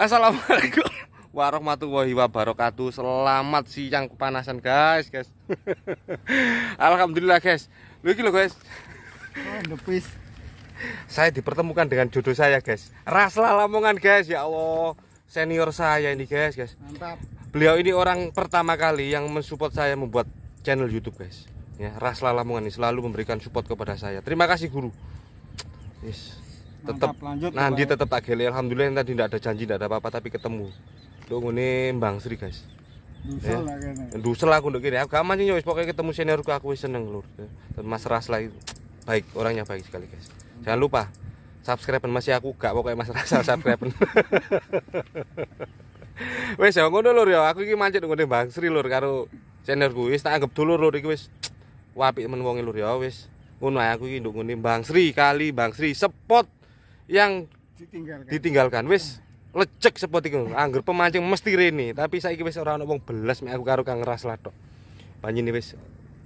Assalamualaikum warahmatullahi wabarakatuh Selamat siang kepanasan guys guys Alhamdulillah guys Lu lo guys oh, Nepis Saya dipertemukan dengan jodoh saya guys Rasla Lamongan guys ya Allah Senior saya ini guys guys Mantap Beliau ini orang pertama kali yang mensupport saya membuat channel YouTube guys ya Rasla Lamongan ini selalu memberikan support kepada saya Terima kasih guru Yes tetap lanjut nanti tetap tak gele alhamdulillah yang tadi tidak ada janji tidak ada apa-apa tapi ketemu lu ini Bang Sri guys Dusel ya. lah Dusel aku ndek kene. Agama mancing wis pokoknya ketemu senior aku seneng lur. Dan ya. Mas Ras lagi, baik, orangnya baik sekali guys. Jangan lupa subscribe masih aku gak pokoknya Mas Ras subscribe. wes, ya ngono lur ya, aku ini macet ngene Bang Sri lur karo senior wis tak anggap dulu lur iki wis wapi men lur ya wes, Ngono aku ini nduk ngene Bang Sri kali Bang Sri sepot yang ditinggalkan. ditinggalkan. Wis lecek seperti itu. Angger pemancing mesti rene, tapi saiki wis ora ono wong belas mek aku karo Kang Ras lah Panjine wis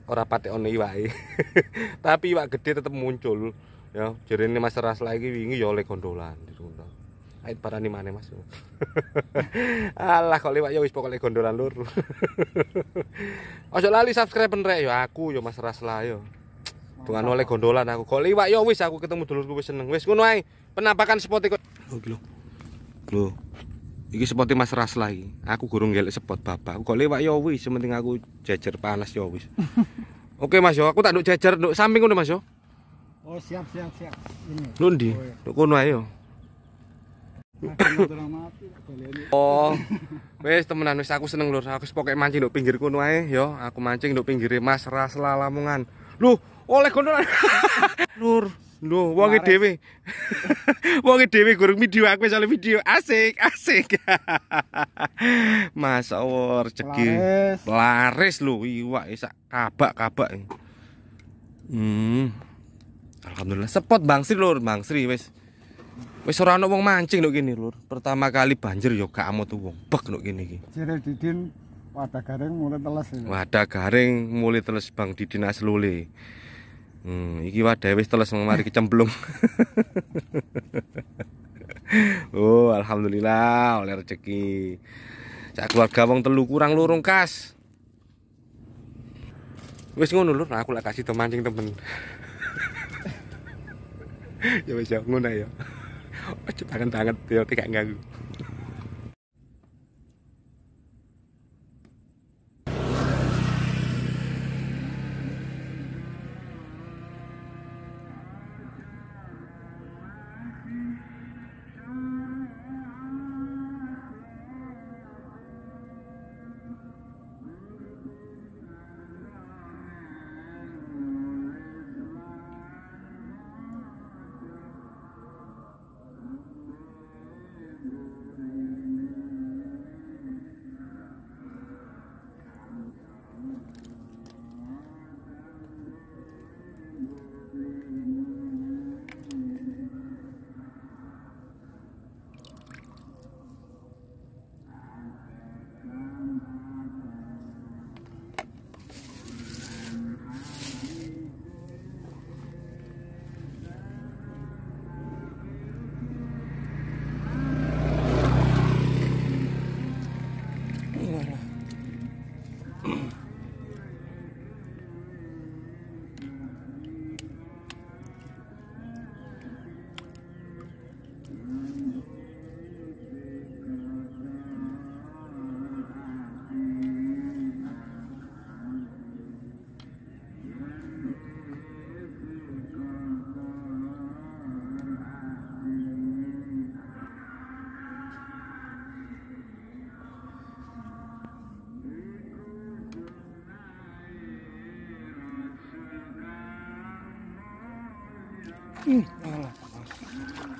ora patek ono iwake. tapi iwak gede tetap muncul ya. Jerene Mas Rasla lagi wingi ya oleh gondolan ditunggu. Ait para ni mana mas? Allah kok lewat ya wis pokoknya gondolan lur. Ojo lali subscribe nrek yo aku yo mas Rasla yo. Tungan oleh gondolan aku. Kok liwat yo wis aku ketemu dulurku wis seneng. Wis ngono ae. Penampakan spot kok. Oh iki lho. Lho. Iki spote Mas Ras lagi. Aku gurung gelek spot bapak. Kok liwat yo wis penting aku jejer panas yo wis. Oke Mas yo, aku tak nduk jejer nduk samping ngono Mas yo. Oh siap siap siap. Ini. Lho ndi? Nduk oh, iya. kono ae yo. oh wes temenan wes aku seneng lur aku sepokek mancing nduk pinggir kono ae yo aku mancing nduk pinggir mas ras lah lamungan Loh, oleh kondoran, Nur. Lho, wonge dhewe. wonge dhewe gurung video aku soal video. Asik, asik. Mas Allah rezeki. Laris, Laris lho iwak sak kabak-kabak. Hmm. Alhamdulillah sepot Bang Sri Lur, Bang Sri wes Wis ora mancing lho gini, Lur. Pertama kali banjir yo gak tuh, wong. Bek lho gini. gini wadah garing mulai teles wadah garing mulai teles bang di dinas lule hmm, iki wadah wis teles mari kecemplung oh alhamdulillah oleh rezeki cak keluarga wong telu kurang lurung kas wis ngono lur nah, aku lak kasih teman mancing temen ya wis ya, ngono ya Cepat banget banget yo ya, tidak ganggu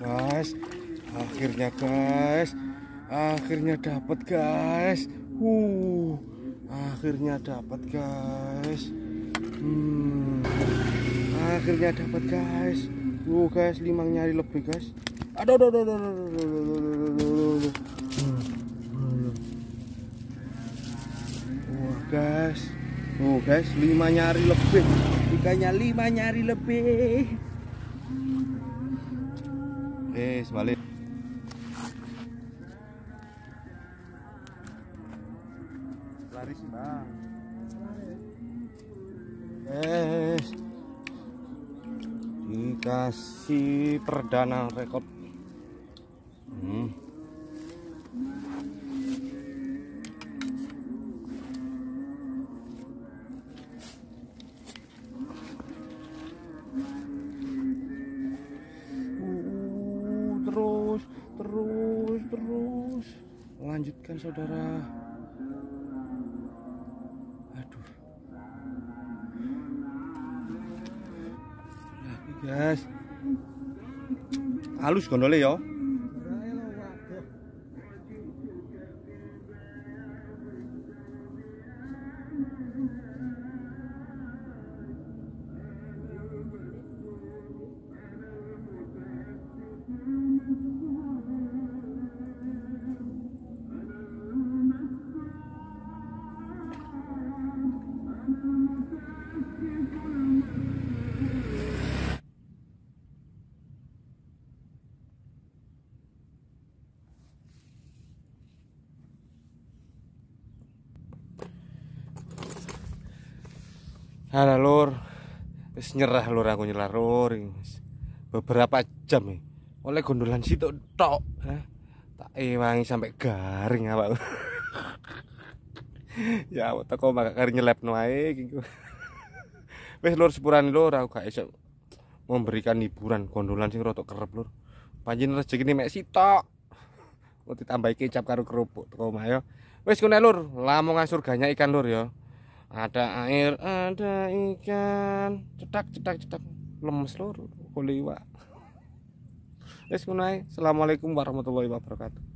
guys, akhirnya guys, akhirnya dapat guys. Uh, akhirnya dapat guys. Hmm, akhirnya dapat guys. Uh guys, limang nyari lebih guys. Aduh, aduh, aduh, aduh, aduh, aduh, aduh, aduh, aduh, aduh. Wah guys, uh guys, lima nyari lebih. Ikannya lima nyari lebih eh sebalik. Laris, Bang. eh Dikasih perdana rekor terus terus terus lanjutkan saudara aduh lagi guys halus gondole ya Halo lur. Wis nyerah lur aku nyerah lur. Beberapa jam ya. Oleh gondolan situ tok. Eh. Tak ewangi sampai garing awak. ya awak teko makakar nyelepno ae iki. Wis lur sepurane lur aku gak iso memberikan hiburan gondolan sing rotok kerep lur. Panjen rezeki mek sitok. mau ditambahi kecap karo kerupuk teko omah ya. Wis kene lur, lamongan surganya ikan lur ya ada air ada ikan cetak, cetak cetak lemes lor kuliwa Assalamualaikum warahmatullahi wabarakatuh.